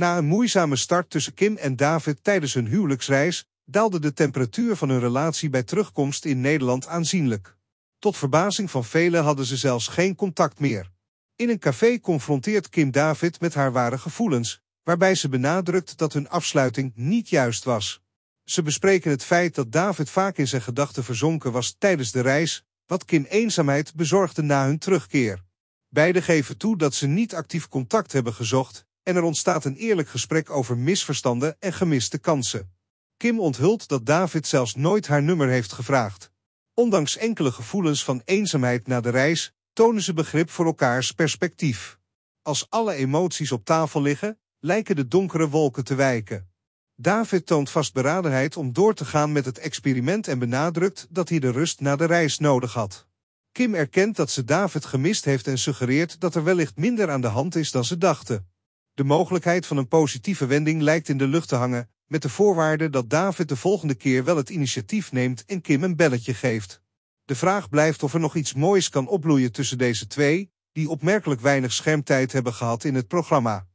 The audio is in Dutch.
Na een moeizame start tussen Kim en David tijdens hun huwelijksreis, daalde de temperatuur van hun relatie bij terugkomst in Nederland aanzienlijk. Tot verbazing van velen hadden ze zelfs geen contact meer. In een café confronteert Kim David met haar ware gevoelens, waarbij ze benadrukt dat hun afsluiting niet juist was. Ze bespreken het feit dat David vaak in zijn gedachten verzonken was tijdens de reis, wat Kim eenzaamheid bezorgde na hun terugkeer. Beiden geven toe dat ze niet actief contact hebben gezocht, en er ontstaat een eerlijk gesprek over misverstanden en gemiste kansen. Kim onthult dat David zelfs nooit haar nummer heeft gevraagd. Ondanks enkele gevoelens van eenzaamheid na de reis, tonen ze begrip voor elkaars perspectief. Als alle emoties op tafel liggen, lijken de donkere wolken te wijken. David toont vastberadenheid om door te gaan met het experiment en benadrukt dat hij de rust na de reis nodig had. Kim erkent dat ze David gemist heeft en suggereert dat er wellicht minder aan de hand is dan ze dachten. De mogelijkheid van een positieve wending lijkt in de lucht te hangen, met de voorwaarde dat David de volgende keer wel het initiatief neemt en Kim een belletje geeft. De vraag blijft of er nog iets moois kan opbloeien tussen deze twee, die opmerkelijk weinig schermtijd hebben gehad in het programma.